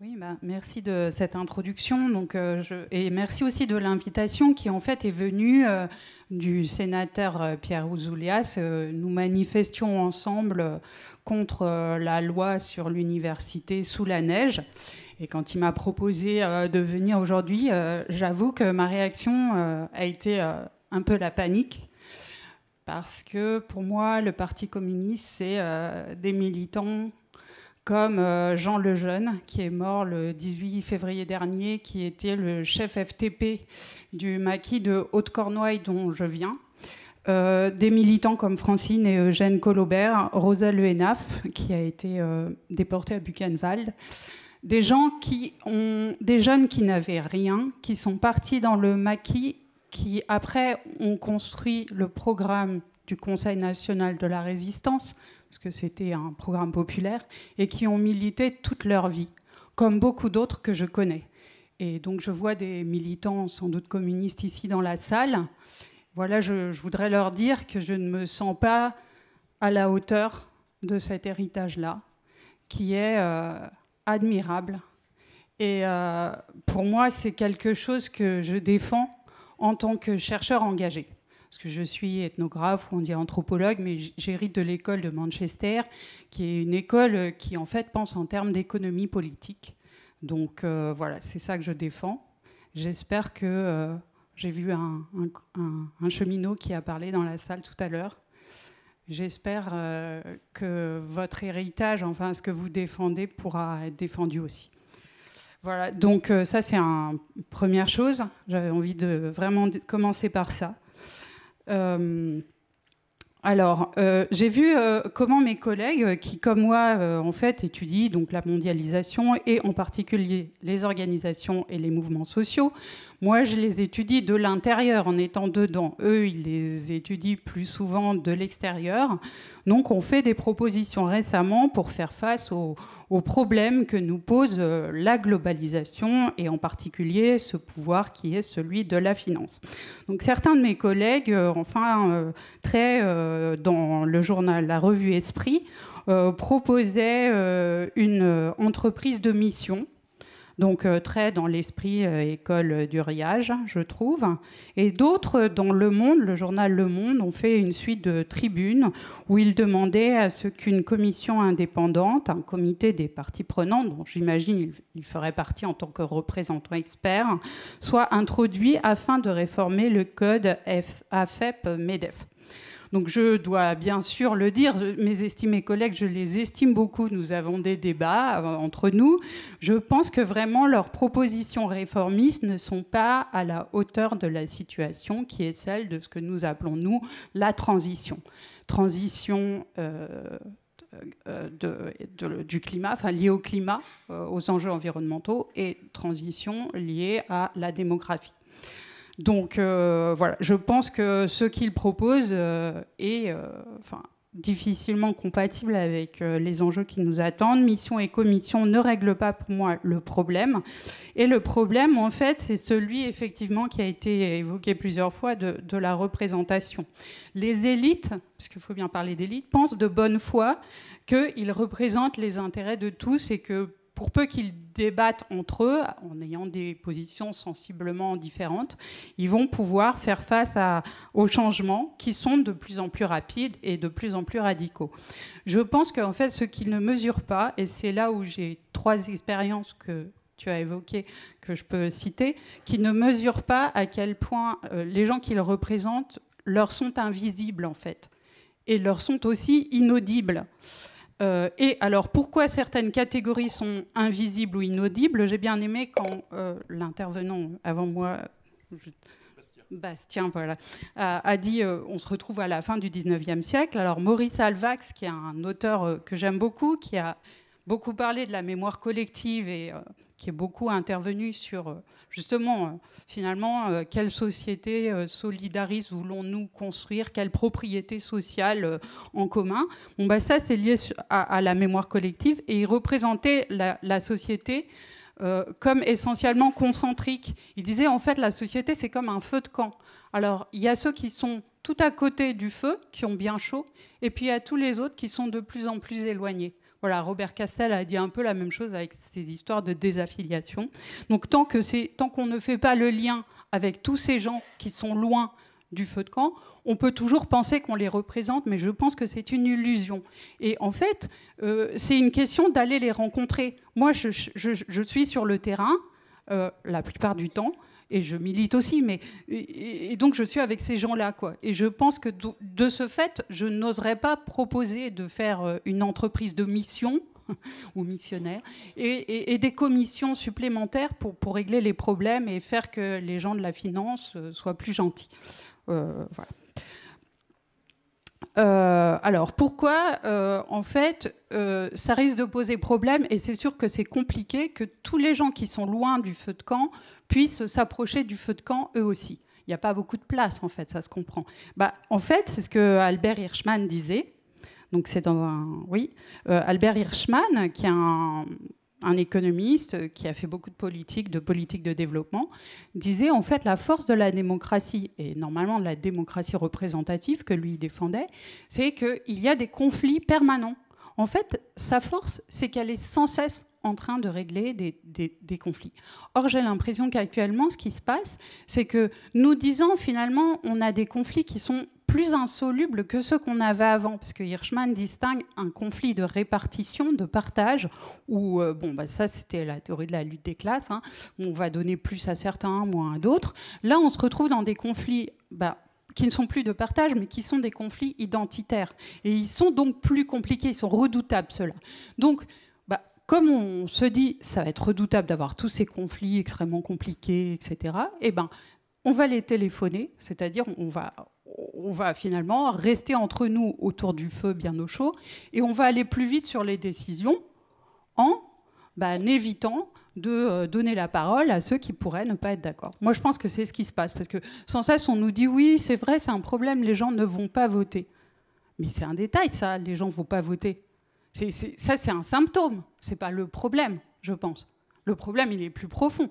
Oui, bah, merci de cette introduction. Euh, et merci aussi de l'invitation qui, en fait, est venue euh, du sénateur euh, Pierre Ouzoulias. nous manifestions ensemble contre la loi sur l'université sous la neige. Et quand il m'a proposé de venir aujourd'hui, j'avoue que ma réaction a été un peu la panique parce que pour moi, le Parti communiste, c'est des militants comme euh, Jean Lejeune, qui est mort le 18 février dernier, qui était le chef FTP du maquis de Haute-Cornouaille dont je viens. Euh, des militants comme Francine et Eugène Colaubert, Rosa Lehenaf, qui a été euh, déportée à Buchenwald, des gens qui ont, des jeunes qui n'avaient rien, qui sont partis dans le maquis, qui après ont construit le programme du Conseil national de la résistance parce que c'était un programme populaire, et qui ont milité toute leur vie, comme beaucoup d'autres que je connais. Et donc je vois des militants sans doute communistes ici dans la salle. Voilà, je, voudrais leur dire que je ne me sens pas à la hauteur de cet héritage-là, qui est euh, admirable. Et euh, pour moi, c'est quelque chose que je défends en tant que chercheur engagé parce que je suis ethnographe, ou on dit anthropologue, mais j'hérite de l'école de Manchester, qui est une école qui en fait pense en termes d'économie politique. Donc euh, voilà, c'est ça que je défends. J'espère que euh, j'ai vu un, cheminot qui a parlé dans la salle tout à l'heure. J'espère euh, que votre héritage, enfin ce que vous défendez, pourra être défendu aussi. Voilà, donc ça c'est une première chose. J'avais envie de vraiment commencer par ça. Euh, alors, euh, j'ai vu euh, comment mes collègues euh, qui, comme moi, en fait, étudient donc la mondialisation et en particulier les organisations et les mouvements sociaux. Moi, je les étudie de l'intérieur en étant dedans. Eux, ils les étudient plus souvent de l'extérieur. Donc, on fait des propositions récemment pour faire face aux problèmes que nous pose la globalisation et en particulier ce pouvoir qui est celui de la finance. Donc, certains de mes collègues, enfin, très euh, dans le journal La Revue Esprit, euh, proposait euh, une entreprise de mission donc très dans l'esprit école du riage, je trouve. Et d'autres dans Le Monde, le journal Le Monde, ont fait une suite de tribunes où ils demandaient à ce qu'une commission indépendante, un comité des parties prenantes, dont j'imagine il, ferait partie en tant que représentant expert, soit introduit afin de réformer le code AFEP-MEDEF. Donc je dois bien sûr le dire, mes estimés collègues, je les estime beaucoup, nous avons des débats euh, entre nous. Je pense que vraiment leurs propositions réformistes ne sont pas à la hauteur de la situation qui est celle de ce que nous appelons, nous, la transition. Transition... Euh, euh, du climat, enfin au climat, aux enjeux environnementaux, et transition liée à la démographie. Donc euh, voilà, je pense que ce qu'il propose euh, est euh, difficilement compatible avec les enjeux qui nous attendent. Mission et commission ne règlent pas pour moi le problème. Et le problème, en fait, c'est celui effectivement qui a été évoqué plusieurs fois de, la représentation. Les élites, parce qu'il faut bien parler d'élites, pensent de bonne foi qu'ils représentent les intérêts de tous et que pour peu qu'ils débattent entre eux, en ayant des positions sensiblement différentes, ils vont pouvoir faire face aux changements qui sont de plus en plus rapides et de plus en plus radicaux. Je pense qu'en fait, ce qu'ils ne mesurent pas, et c'est là où j'ai trois expériences que tu as évoquées, que je peux citer, qui ne mesurent pas à quel point euh, les gens qu'ils représentent leur sont invisibles, en fait, et leur sont aussi inaudibles. Euh, et alors, pourquoi certaines catégories sont invisibles ou inaudibles J'ai bien aimé quand euh, l'intervenant avant moi, Bastien. voilà, a, dit euh, on se retrouve à la fin du 19e siècle. Alors, Maurice Alvax, qui est un auteur que j'aime beaucoup, qui a beaucoup parlé de la mémoire collective et qui est beaucoup intervenu sur euh, justement euh, finalement euh, quelle société solidariste voulons-nous construire, quelle propriété sociale en commun. Bon, bah, ça c'est lié à, la mémoire collective et il représentait la, société. comme essentiellement concentrique. Il disait en fait la société c'est comme un feu de camp. Alors il y a ceux qui sont tout à côté du feu, qui ont bien chaud, et puis il y a tous les autres qui sont de plus en plus éloignés. Robert Castel a dit un peu la même chose avec ces histoires de désaffiliation. Donc tant que c'est tant qu'on ne fait pas le lien avec tous ces gens qui sont loin du feu de camp, on peut toujours penser qu'on les représente, mais je pense que c'est une illusion. Et en fait, euh, c'est une question d'aller les rencontrer. Moi, je, suis sur le terrain euh, la plupart du temps et je milite aussi, mais et, donc je suis avec ces gens-là, quoi. Et je pense que de, ce fait, je n'oserais pas proposer de faire euh, une entreprise de mission ou missionnaire, et, des commissions supplémentaires pour, régler les problèmes et faire que les gens de la finance euh, soient plus gentils. Euh, voilà. Euh, alors pourquoi euh, En fait, euh, ça risque de poser problème et c'est sûr que c'est compliqué que tous les gens qui sont loin du feu de camp puissent s'approcher du feu de camp eux aussi. Il n'y a pas beaucoup de place en fait, ça se comprend. Bah, en fait, c'est ce que Albert Hirschman disait. Donc c'est dans un oui, Albert Hirschman qui est un un économiste qui a fait beaucoup de politique, de politique de développement, disait en fait la force de la démocratie, et normalement la démocratie représentative que lui défendait, c'est qu'il y a des conflits permanents. En fait, sa force, c'est qu'elle est sans cesse en train de régler des, des conflits. Or, j'ai l'impression qu'actuellement, ce qui se passe, c'est que nous disons finalement, on a des conflits qui sont plus insoluble que ce qu'on avait avant, parce que Hirschman distingue un conflit de répartition, de partage, où, euh, bon, bah, ça c'était la théorie de la lutte des classes, hein, on va donner plus à certains, moins à d'autres. Là, on se retrouve dans des conflits... Bah, qui ne sont plus de partage, mais qui sont des conflits identitaires. Et ils sont donc plus compliqués, ils sont redoutables, ceux-là. Donc, bah, comme on se dit, ça va être redoutable d'avoir tous ces conflits extrêmement compliqués, etc., eh ben, on va les téléphoner, c'est-à-dire on va on va finalement rester entre nous autour du feu bien au chaud et on va aller plus vite sur les décisions en ben, évitant de euh, donner la parole à ceux qui pourraient ne pas être d'accord. Moi, je pense que c'est ce qui se passe, parce que sans cesse, on nous dit oui, c'est vrai, c'est un problème, les gens ne vont pas voter. Mais c'est un détail, ça, les gens ne vont pas voter. ça, c'est un symptôme, c'est pas le problème, je pense. Le problème, il est plus profond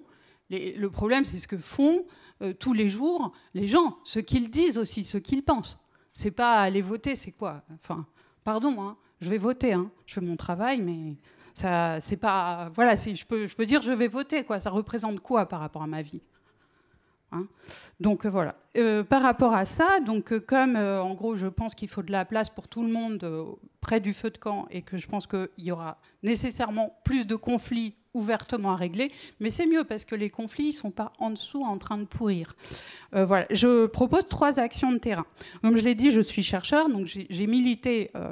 le problème, c'est ce que font euh, tous les jours les gens, ce qu'ils disent aussi, ce qu'ils pensent. C'est pas aller voter, c'est quoi Enfin, pardon, hein, je vais voter, hein. je fais mon travail, mais ça, c'est pas. Voilà, je peux, je peux dire je vais voter, quoi. Ça représente quoi par rapport à ma vie hein donc euh, voilà. Euh, par rapport à ça, donc comme en gros je pense qu'il faut de la place pour tout le monde près du feu de camp et que je pense qu'il y aura nécessairement plus de conflits ouvertement à régler, mais c'est mieux parce que les conflits ne sont pas en dessous en train de pourrir. Euh, voilà, je propose trois actions de terrain. Comme je l'ai dit, je suis chercheur, donc j'ai milité euh,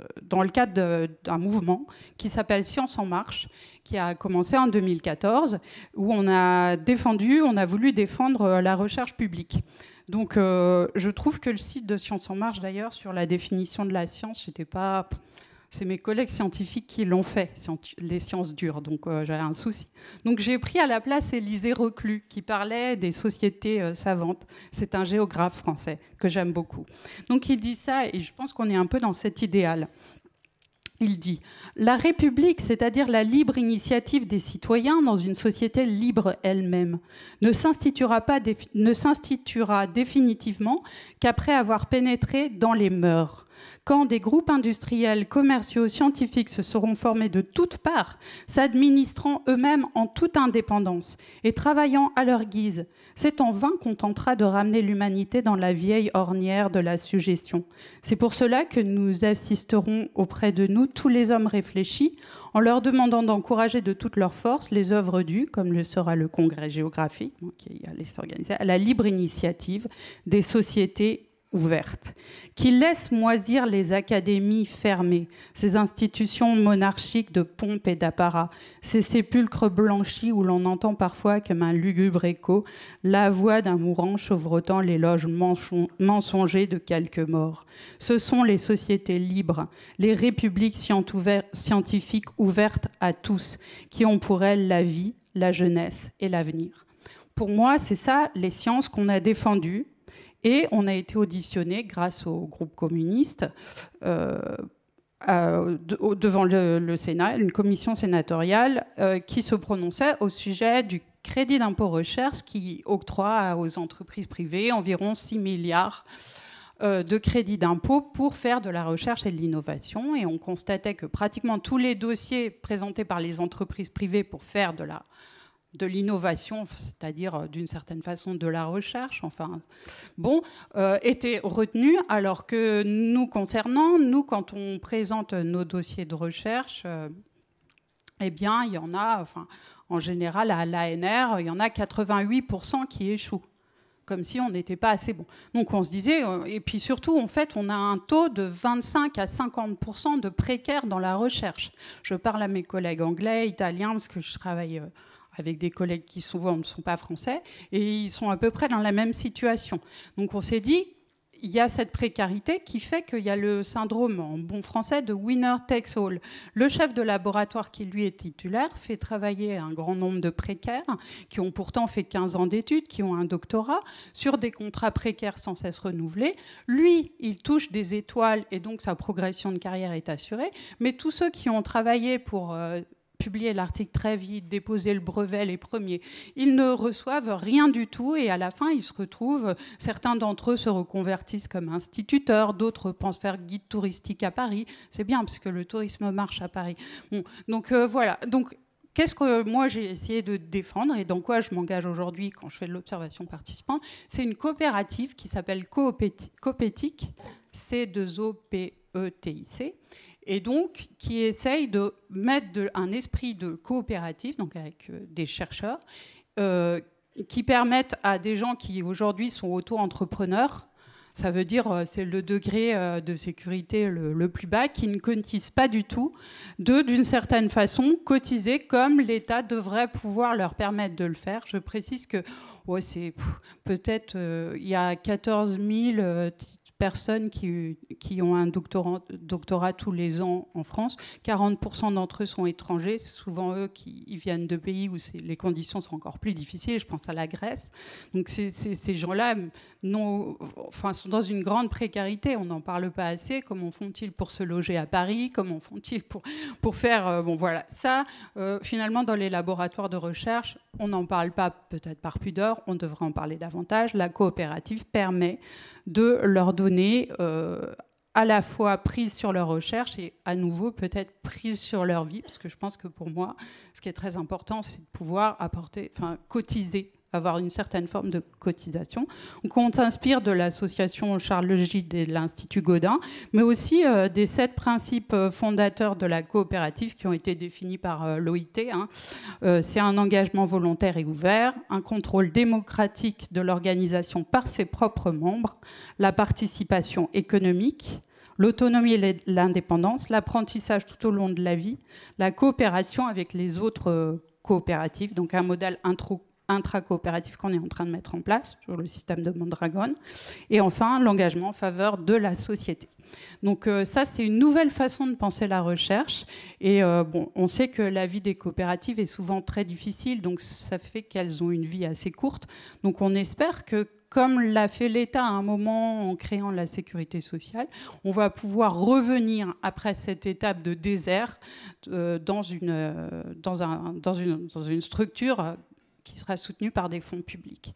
euh, dans le cadre d'un mouvement qui s'appelle Science en Marche, qui a commencé en 2014, où on a défendu, on a voulu défendre la recherche publique. Donc je trouve que le site de Science en Marche, d'ailleurs, sur la définition de la science, c'était pas c'est mes collègues scientifiques qui l'ont fait, les sciences dures, donc euh, j'avais un souci. Donc j'ai pris à la place Élisée Reclus, qui parlait des sociétés euh, savantes. C'est un géographe français que j'aime beaucoup. Donc il dit ça, et je pense qu'on est un peu dans cet idéal. Il dit La République, c'est-à-dire la libre initiative des citoyens dans une société libre elle-même, ne s'instituera, pas, ne s'instituera définitivement qu'après avoir pénétré dans les mœurs quand des groupes industriels, commerciaux, scientifiques se seront formés de toutes parts, s'administrant eux-mêmes en toute indépendance et travaillant à leur guise, c'est en vain qu'on tentera de ramener l'humanité dans la vieille ornière de la suggestion. C'est pour cela que nous assisterons auprès de nous tous les hommes réfléchis en leur demandant d'encourager de toutes leurs forces les œuvres dues, comme le sera le Congrès géographique qui allait s'organiser, à la libre initiative des sociétés ouvertes, qui laissent moisir les académies fermées, ces institutions monarchiques de pompe et d'apparat, ces sépulcres blanchis où l'on entend parfois, comme un lugubre écho, la voix d'un mourant chevrotant l'éloge mensonger de quelques morts. Ce sont les sociétés libres, les républiques scientifiques ouvertes à tous, qui ont pour elles la vie, la jeunesse et l'avenir. Pour moi, c'est ça les sciences qu'on a défendues et on a été auditionné grâce au groupe communiste euh, euh, devant le, Sénat, une commission sénatoriale euh, qui se prononçait au sujet du crédit d'impôt recherche qui octroie aux entreprises privées environ 6 milliards de crédits d'impôt pour faire de la recherche et de l'innovation. Et on constatait que pratiquement tous les dossiers présentés par les entreprises privées pour faire de la recherche de l'innovation, c'est-à-dire euh, d'une certaine façon de la recherche, enfin, bon, euh, était retenu, alors que nous concernant, nous, quand on présente nos dossiers de recherche, euh, eh bien, il y en a, enfin, en général, à l'ANR, il y en a 88% qui échouent, comme si on n'était pas assez bon. Donc, on se disait, et puis surtout, en fait, on a un taux de 25 à 50% de précaires dans la recherche. Je parle à mes collègues anglais, italiens, parce que je travaille avec des collègues qui souvent ne sont pas français, et ils sont à peu près dans la même situation. Donc on s'est dit, il y a cette précarité qui fait qu'il y a le syndrome en bon français de winner takes all. Le chef de laboratoire qui lui est titulaire fait travailler un grand nombre de précaires qui ont pourtant fait 15 ans d'études, qui ont un doctorat, sur des contrats précaires sans cesse renouvelés. Lui, il touche des étoiles et donc sa progression de carrière est assurée, mais tous ceux qui ont travaillé pour... Euh, publier l'article très vite, déposer le brevet les premiers. Ils ne reçoivent rien du tout et à la fin, ils se retrouvent, certains d'entre eux se reconvertissent comme instituteurs, d'autres pensent faire guide touristique à Paris. C'est bien parce que le tourisme marche à Paris. donc euh, voilà. Donc qu'est-ce que moi j'ai essayé de défendre et dans quoi je m'engage aujourd'hui quand je fais de l'observation participante C'est une coopérative qui s'appelle Coopétique, C2OPETIC, et donc qui essaye de mettre de, un esprit de coopératif, donc avec euh, des chercheurs, euh, qui permettent à des gens qui aujourd'hui sont auto-entrepreneurs, ça veut dire euh, c'est le degré de sécurité le, plus bas, qui ne cotisent pas du tout, de, d'une certaine façon, cotiser comme l'État devrait pouvoir leur permettre de le faire. Je précise que oh, c'est peut-être il y a 14 000 personnes qui, qui ont un doctorat, tous les ans en France. 40% d'entre eux sont étrangers, souvent eux qui viennent de pays où les conditions sont encore plus difficiles. Je pense à la Grèce. Donc ces, ces, gens-là enfin, sont dans une grande précarité. On n'en parle pas assez. Comment font-ils pour se loger à Paris Comment font-ils pour, pour faire... Euh, bon voilà, ça, euh, finalement, dans les laboratoires de recherche, on n'en parle pas peut-être par pudeur. On devrait en parler davantage. La coopérative permet de leur donner euh, à la fois prise sur leur recherche et à nouveau peut-être prise sur leur vie, parce que je pense que pour moi, ce qui est très important, c'est de pouvoir apporter, enfin, cotiser avoir une certaine forme de cotisation. on s'inspire de l'association Charles Gide et de l'Institut Godin, mais aussi euh, des sept principes euh, fondateurs de la coopérative qui ont été définis par euh, l'OIT. Hein. C'est un engagement volontaire et ouvert, un contrôle démocratique de l'organisation par ses propres membres, la participation économique, l'autonomie et l'indépendance, l'apprentissage tout au long de la vie, la coopération avec les autres coopératives, donc un modèle intro intra-coopératif qu'on est en train de mettre en place sur le système de Mondragon. Et enfin, l'engagement en faveur de la société. Donc euh, ça, c'est une nouvelle façon de penser la recherche. Et euh, bon, on sait que la vie des coopératives est souvent très difficile, donc ça fait qu'elles ont une vie assez courte. Donc on espère que comme l'a fait l'État à un moment en créant la sécurité sociale, on va pouvoir revenir après cette étape de désert euh, dans, une, dans, un, dans, une, dans une structure qui sera soutenu par des fonds publics.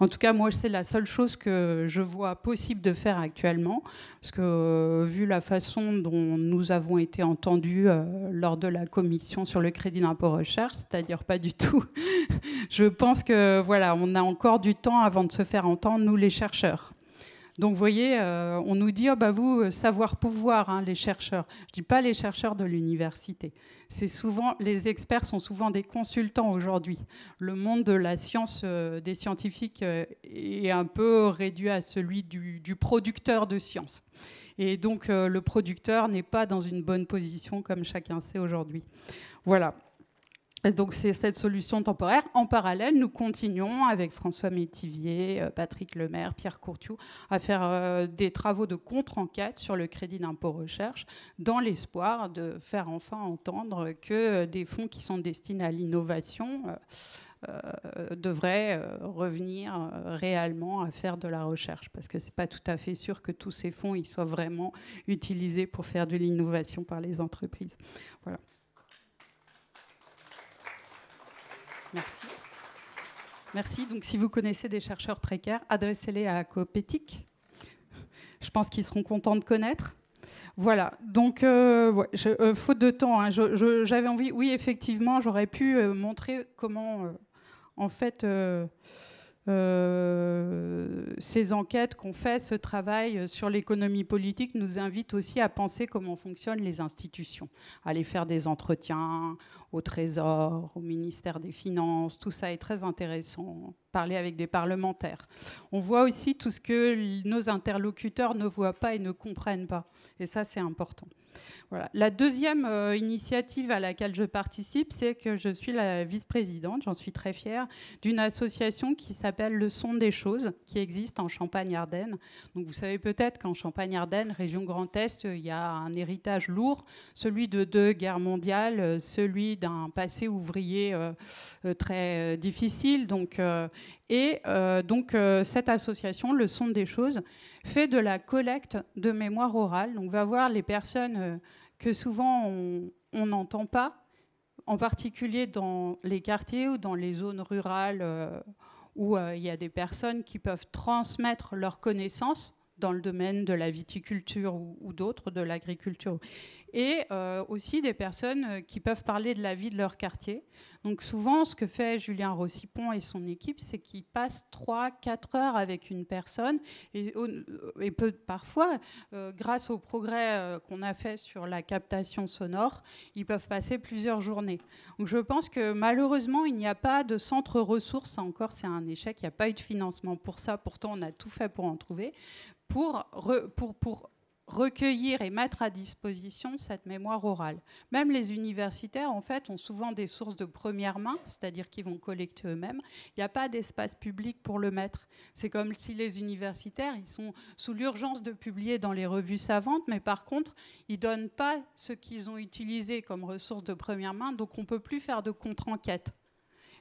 En tout cas, moi, c'est la seule chose que je vois possible de faire actuellement, parce que euh, vu la façon dont nous avons été entendus euh, lors de la commission sur le crédit d'impôt recherche, c'est-à-dire pas du tout, je pense que voilà, on a encore du temps avant de se faire entendre, nous les chercheurs. Donc vous voyez, euh, on nous dit, oh, bah, vous, euh, savoir-pouvoir, hein, les chercheurs. Je ne dis pas les chercheurs de l'université. C'est souvent, les experts sont souvent des consultants aujourd'hui. Le monde de la science, euh, des scientifiques, est un peu réduit à celui du producteur de science. Et donc le producteur n'est pas dans une bonne position, comme chacun sait aujourd'hui. Voilà donc c'est cette solution temporaire. En parallèle, nous continuons avec François Métivier, euh, Patrick Lemaire, Pierre Courtiou à faire euh, des travaux de contre-enquête sur le crédit d'impôt recherche dans l'espoir de faire enfin entendre que euh, des fonds qui sont destinés à l'innovation devraient revenir réellement à faire de la recherche parce que c'est pas tout à fait sûr que tous ces fonds ils soient vraiment utilisés pour faire de l'innovation par les entreprises. Voilà. Merci. Merci. Donc, si vous connaissez des chercheurs précaires, adressez-les à Copetic. Je pense qu'ils seront contents de connaître. Voilà, donc euh, euh, faute de temps, hein, j'avais envie, oui effectivement, j'aurais pu euh, montrer comment en fait euh, ces enquêtes qu'on fait, ce travail sur l'économie politique nous invite aussi à penser comment fonctionnent les institutions, à aller faire des entretiens au Trésor, au ministère des Finances, tout ça est très intéressant parler avec des parlementaires. On voit aussi tout ce que nos interlocuteurs ne voient pas et ne comprennent pas. Et ça, c'est important. Voilà. La deuxième euh, initiative à laquelle je participe, c'est que je suis la vice-présidente, j'en suis très fière, d'une association qui s'appelle Le Son des Choses, qui existe en Champagne-Ardenne. Donc vous savez peut-être qu'en Champagne-Ardenne, région Grand Est, euh, il y a un héritage lourd, celui de deux guerres mondiales, euh, celui d'un passé ouvrier très difficile. Donc et euh, donc euh, cette association, le son des choses, fait de la collecte de mémoire orale. Donc va voir les personnes euh, que souvent on n'entend pas, en particulier dans les quartiers ou dans les zones rurales où il y a des personnes qui peuvent transmettre leurs connaissances dans le domaine de la viticulture ou, d'autres, de l'agriculture. Et euh, aussi des personnes euh, qui peuvent parler de la vie de leur quartier. Donc souvent, ce que fait Julien Rossipon et son équipe, c'est qu'ils passent 3-4 heures avec une personne. Et, et parfois, euh, grâce au progrès qu'on a fait sur la captation sonore, ils peuvent passer plusieurs journées. Donc je pense que malheureusement, il n'y a pas de centre ressources. Encore, c'est un échec. Il n'y a pas eu de financement pour ça. Pourtant, on a tout fait pour en trouver pour, recueillir et mettre à disposition cette mémoire orale. Même les universitaires, en fait, ont souvent des sources de première main, c'est-à-dire qu'ils vont collecter eux-mêmes. Il n'y a pas d'espace public pour le mettre. C'est comme si les universitaires, ils sont sous l'urgence de publier dans les revues savantes, mais par contre, ils ne donnent pas ce qu'ils ont utilisé comme ressources de première main, donc on ne peut plus faire de contre-enquête.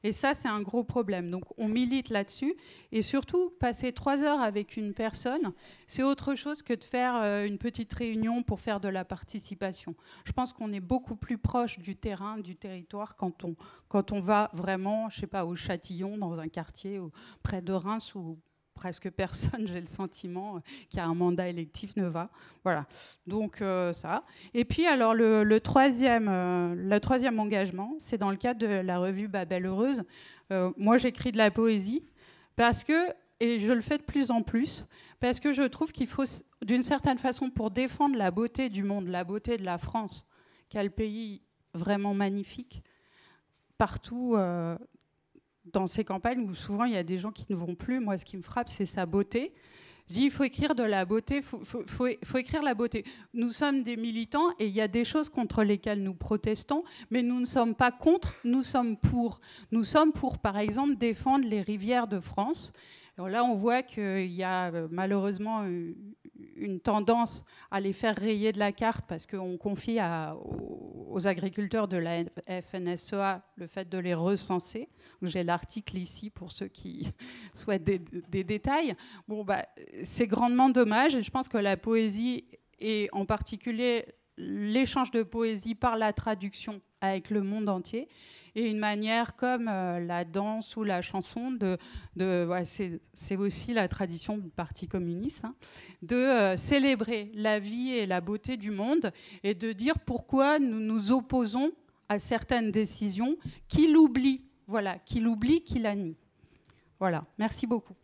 Et ça, c'est un gros problème. Donc on milite là-dessus. Et surtout, passer trois heures avec une personne, c'est autre chose que de faire euh, une petite réunion pour faire de la participation. Je pense qu'on est beaucoup plus proche du terrain, du territoire, quand on, quand on va vraiment, je sais pas, au Châtillon, dans un quartier ou près de Reims ou presque personne, j'ai le sentiment, qui a un mandat électif ne va. Voilà. Donc euh, ça. Et puis alors le, troisième, euh, le troisième engagement, c'est dans le cadre de la revue Babel Heureuse. Euh, moi, j'écris de la poésie parce que et je le fais de plus en plus parce que je trouve qu'il faut, d'une certaine façon, pour défendre la beauté du monde, la beauté de la France, quel pays vraiment magnifique partout dans ces campagnes où souvent il y a des gens qui ne vont plus, moi ce qui me frappe, c'est sa beauté. Je dis, il faut écrire de la beauté, faut, écrire la beauté. Nous sommes des militants et il y a des choses contre lesquelles nous protestons, mais nous ne sommes pas contre, nous sommes pour. Nous sommes pour, par exemple, défendre les rivières de France là, on voit qu'il y a euh, malheureusement euh, une tendance à les faire rayer de la carte parce qu'on confie aux agriculteurs de la FNSEA le fait de les recenser. J'ai l'article ici pour ceux qui souhaitent des, détails. Bon, bah, c'est grandement dommage et je pense que la poésie est en particulier l'échange de poésie par la traduction avec le monde entier et une manière comme euh, la danse ou la chanson de, de c'est aussi la tradition du parti communiste hein, de euh, célébrer la vie et la beauté du monde et de dire pourquoi nous nous opposons à certaines décisions qu'il oublie voilà qu'il oublie qu'il a voilà merci beaucoup